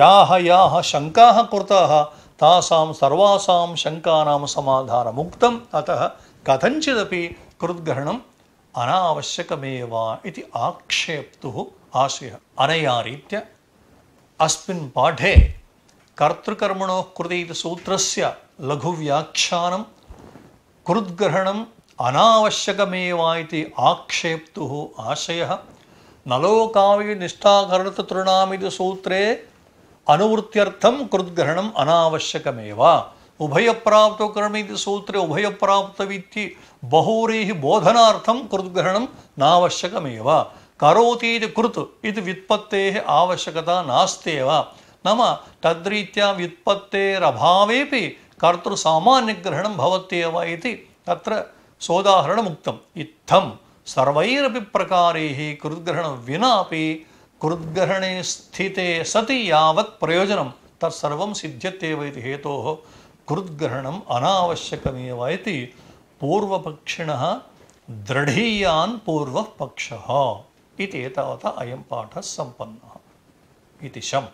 യാഹ യാഹ ശങ്കാഹ കൃതാഹ താസാം സർവാസാം ശങ്കാനാം സമാധാനമുക്തം അത കഥഞ്ചിതപി കൃദ്ഗ്രഹണം അനാവശ്യകമേവ ഇതി ആക്ഷേപ്തു ആശയ അനയാ രീത്യ അസ്മിൻ പാഠേ கர்த்திருக்கர்மணோ கிருதி இது சூத்திரஸ்ய லகு வியாக்கியானம் குருத்கிரகணம் அனாவசியகமேவாய்தி ஆக்ஷேப்து ஆசய நலோகாவி நிஷ்டாகரணத்து திருணாமிது சூத்திரே அனுவருத்தியர்த்தம் குருத்கிரகணம் அனாவசியகமேவா உபயப்பிராப்தோ கர்மீதி சூத்திரே உபயப்பிராப்தவித்தி பகூரீஹி போதனார்த்தம் குருத்கிரகணம் நாவசியகமேவா கரோதி இது குருத் இது வித்பத்தே ஆவசியகதா நாஸ்தேவா ನಮ್ಮ ತದ್ರೀತ್ಯ ವ್ಯುತ್ಪತ್ತೇರಭಾವೇಪಿ ಕರ್ತೃ ಸಾಮಾನ್ಯಗ್ರಹಣ ಭವತ್ಯೇವ ಇತಿ ಅತ್ರ ಸೋದಾಹರಣ ಇತ್ತಂ ಸರ್ವೈರಪಿ ಪ್ರಕಾರೈ ಕೃದ್ಗ್ರಹಣ ವಿನಾಪಿ ಕೃದ್ಗ್ರಹಣೆ ಸ್ಥಿತೆ ಸತಿ ಯಾವತ್ ಪ್ರಯೋಜನ ತತ್ಸರ್ವಂ ಸಿದ್ಧತ್ಯೇವ ಇತಿ ಹೇತೋ ಕೃದ್ಗ್ರಹಣಂ ಅನಾವಶ್ಯಕಮೇವ ಇತಿ ಪೂರ್ವಪಕ್ಷಿಣ ದೃಢೀಯಾನ್ ಪೂರ್ವಪಕ್ಷ ಇತಿ ಅಯಂ ಪಾಠ ಸಂಪನ್ನ ಇತಿ ಶಂ